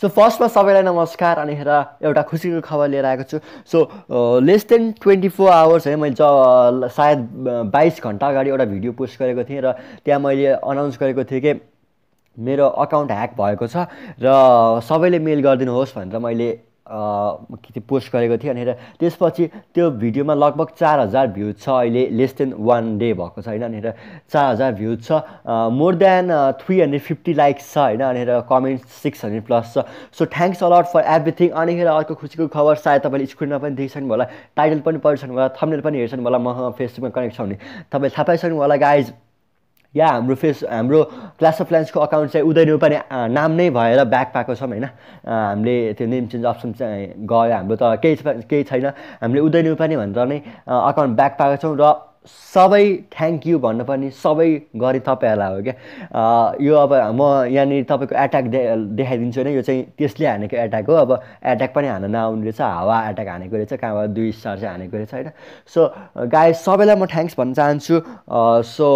so फर्स्टमा सबैलाई नमस्कार अनि हेर एउटा खुसीको खबर लिएर आएको छु so less than twenty four hours है मैले ज सायद बाइस घन्टा अगाडि एउटा भिडियो पोस्ट गरेको थिएँ र त्यहाँ मैले अनाउन्स गरेको थिएँ कि मेरो अकाउन्ट ह्याक भएको छ र सबैले मेल गरिदिनुहोस् भनेर मैले पोस्ट गरेको थिएँ अनि त्यसपछि त्यो भिडियोमा लगभग चार हजार भ्युज छ अहिले लेस देन वान डे भएको छ होइन अनि चार हजार भ्युज छ more than three hundred fifty likes छ होइन अनि कमेन्ट सिक्स हन्ड्रेड प्लस छ so thanks a lot for everything अनिखेर अर्को खुसीको खबर सायद तपाईँले स्क्रिनमा पनि देखिसक्नु होला टाइटल पनि पढिसक्नु होला थम्नेल पनि हेर्छन् होला म फेसबुकमा कनेक्ट छ भने तपाईँले थाहा पाइसक्नु होला गाइज या हाम्रो फेस हाम्रो क्लास अफ लाइन्सको अकाउन्ट चाहिँ उदय पनि नाम नै भएर ब्याक पाएको छौँ होइन हामीले त्यो नेम चेन्ज अप्सन चाहिँ गयो हाम्रो त केही केही छैन हामीले उदय पनि भनेर नै अकाउन्ट ब्याक पाएको छौँ र सबै थ्याङ्क यू भन्नु पनि सबै गरेँ तपाईँहरूलाई हो क्या यो अब म यहाँनिर तपाईँको एट्याक दे देखाइदिन्छु होइन यो चाहिँ त्यसले हानेको एट्याक हो अब एट्याक पनि हान्न नआउने रहेछ हावा एट्याक हानेको रहेछ कहाँबाट दुई स्टार चाहिँ हानेको रहेछ होइन सो गाई सबैलाई म थ्याङ्क्स भन्न चाहन्छु सो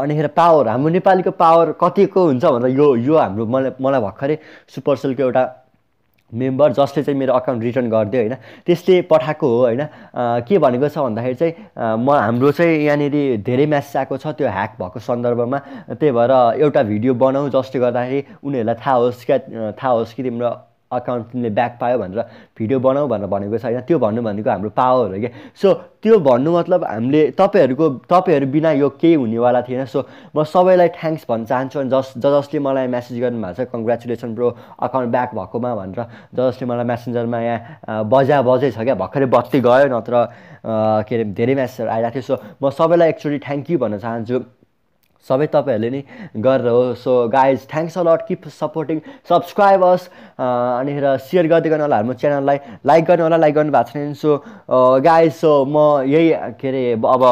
अनिखेर पावर हाम्रो नेपालीको पावर कतिको हुन्छ भनेर यो यो हाम्रो मलाई मलाई भर्खरै सुपरसेलको एउटा मेम्बर जसले चाहिँ मेरो अकाउन्ट रिटर्न गरिदियो होइन त्यसले पठाएको हो होइन के भनेको छ भन्दाखेरि चाहिँ म हाम्रो चाहिँ यहाँनिर धेरै म्यासेज आएको छ त्यो ह्याक भएको सन्दर्भमा त्यही भएर एउटा भिडियो बनाऊ जसले गर्दाखेरि उनीहरूलाई थाहा होस् क्या थाहा होस् कि तिम्रो अकाउन्टले ब्याक पायो भनेर भिडियो बनाऊ भनेर भनेको छैन त्यो भन्नु भनेको हाम्रो पावर हो क्या सो त्यो भन्नु मतलब हामीले तपाईँहरूको तपाईँहरू बिना यो केही हुनेवाला थिएन सो म सबैलाई थ्याङ्क्स भन्न चाहन्छु अनि जस ज जसले मलाई मेसेज गर्नुभएको छ कङ्ग्रेचुलेसन ब्रो अकाउन्ट ब्याक भएकोमा भनेर ज जसले मलाई म्यासेन्जरमा यहाँ बजा बजै छ क्या भर्खरै बत्ती गयो नत्र के अरे धेरै म्यासेजहरू आइरहेको थियो सो म सबैलाई एक्चुली थ्याङ्क यू भन्न चाहन्छु सबै तपाईँहरूले नै गरेर हो so guys thanks a lot keep supporting subscribers अनि सेयर गर्दै गर्नु होला हाम्रो च्यानललाई लाइक गर्नु होला लाइक गर्नु भएको छैन सो गाइज सो म यही के अरे अब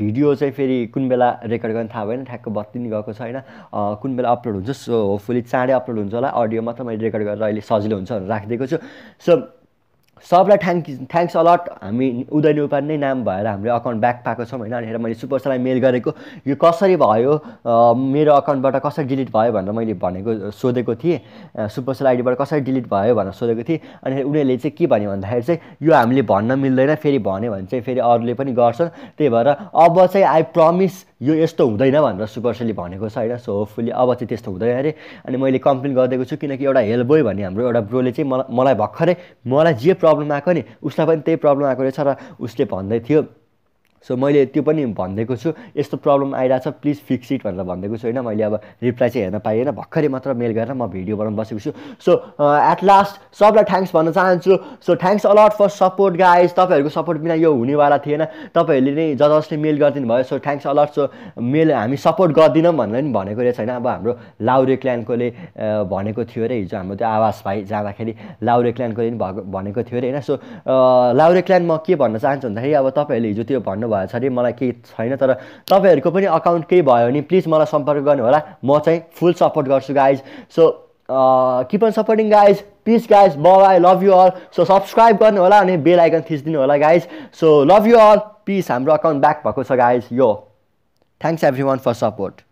भिडियो चाहिँ फेरि कुन बेला रेकर्ड गर्नु थाहा भएन ठ्याक्क बत्ती नि गएको छ होइन कुन बेला अपलोड हुन्छ सो होपफुली चाँडै अपलोड हुन्छ होला अडियो मात्र मैले रेकर्ड गरेर अहिले सजिलो हुन्छ भनेर राखिदिएको छु सो सबलाई थ्याङ्क थ्याङ्क्स अलट हामी उदय नेपाल नै नाम भएर हामीले अकाउन्ट ब्याक पाएको छौँ होइन अनिखेर मैले सुपरसरलाई मेल गरेको यो कसरी भयो मेरो अकाउन्टबाट कसरी डिलिट भयो भनेर मैले भनेको सोधेको थिएँ सुपरसल आइडीबाट कसरी डिलिट भयो भनेर सोधेको थिएँ अनि उनीहरूले चाहिँ के भन्यो भन्दाखेरि चाहिँ यो हामीले भन्न मिल्दैन फेरि भन्यो भने चाहिँ फेरि अरूले पनि गर्छन् त्यही भएर अब चाहिँ आई प्रमिस यो यस्तो हुँदैन भनेर सुपरसेली भनेको छ होइन सो होपफुली अब चाहिँ त्यस्तो हुँदैन अरे अनि मैले कम्प्लेन गरिदिएको छु किनकि एउटा बोय भन्ने हाम्रो एउटा ब्रोले चाहिँ मलाई मलाई भर्खरै मलाई जे प्रब्लम आएको नि उसलाई पनि त्यही प्रब्लम आएको रहेछ र उसले भन्दै थियो सो मैले त्यो पनि भनिदिएको छु यस्तो प्रब्लम आइरहेको छ प्लिज फिक्स इट भनेर भनिदिएको छु होइन मैले अब रिप्लाई चाहिँ हेर्न पाइएन भर्खरै मात्र मेल गरेर म भिडियो बनाउनु बसेको छु सो एट लास्ट सबलाई थ्याङ्क्स भन्न चाहन्छु so thanks a lot for support guys तपाईँहरूको सपोर्ट बिना यो हुनेवाला थिएन तपाईँहरूले नै ज जसले मेल गरिदिनु भयो so thanks a lot so mail हामी सपोर्ट गर्दिनँ भनेर नि भनेको रहेछ होइन अब हाम्रो लाउरे क्ल्यानकोले uh, भनेको थियो अरे हिजो हाम्रो त्यो आवास भाइ जाँदाखेरि लाउरे क्ल्यानकोले पनि भनेको थियो अरे होइन सो uh, लाउरे क्ल्यान म के भन्न चाहन्छु भन्दाखेरि अब तपाईँहरूले हिजो त्यो भन्नु भएछ छ अरे मलाई केही छैन तर तपाईँहरूको पनि अकाउन्ट केही भयो भने प्लिज मलाई सम्पर्क गर्नु होला म चाहिँ फुल सपोर्ट गर्छु guys so keep on supporting guys please guys ब I love you all so subscribe गर्नु होला अनि बेल आइकन थिचिदिनु होला guys so love you all please हाम्रो अकाउन्ट ब्याक भएको छ गाइज यो thanks everyone for support